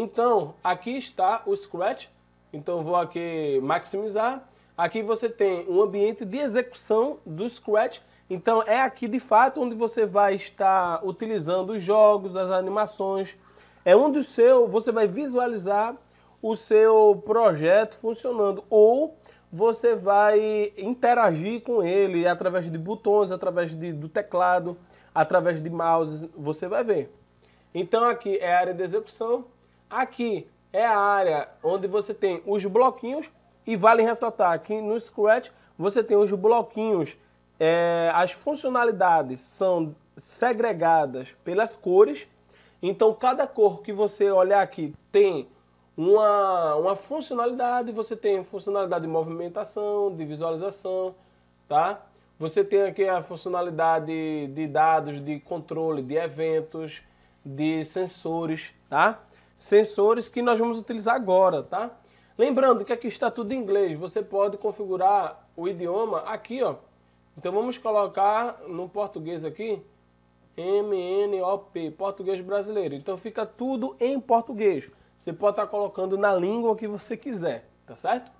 Então, aqui está o Scratch. Então, vou aqui maximizar. Aqui você tem um ambiente de execução do Scratch. Então, é aqui de fato onde você vai estar utilizando os jogos, as animações. É onde o seu, você vai visualizar o seu projeto funcionando ou você vai interagir com ele através de botões, através de, do teclado, através de mouse, você vai ver. Então aqui é a área de execução, Aqui é a área onde você tem os bloquinhos e vale ressaltar que no Scratch você tem os bloquinhos, é, as funcionalidades são segregadas pelas cores, então cada cor que você olhar aqui tem uma, uma funcionalidade, você tem funcionalidade de movimentação, de visualização, tá? Você tem aqui a funcionalidade de dados, de controle, de eventos, de sensores, tá? sensores que nós vamos utilizar agora, tá? Lembrando que aqui está tudo em inglês, você pode configurar o idioma aqui, ó. Então vamos colocar no português aqui, MNOP, português brasileiro. Então fica tudo em português. Você pode estar colocando na língua que você quiser, tá certo?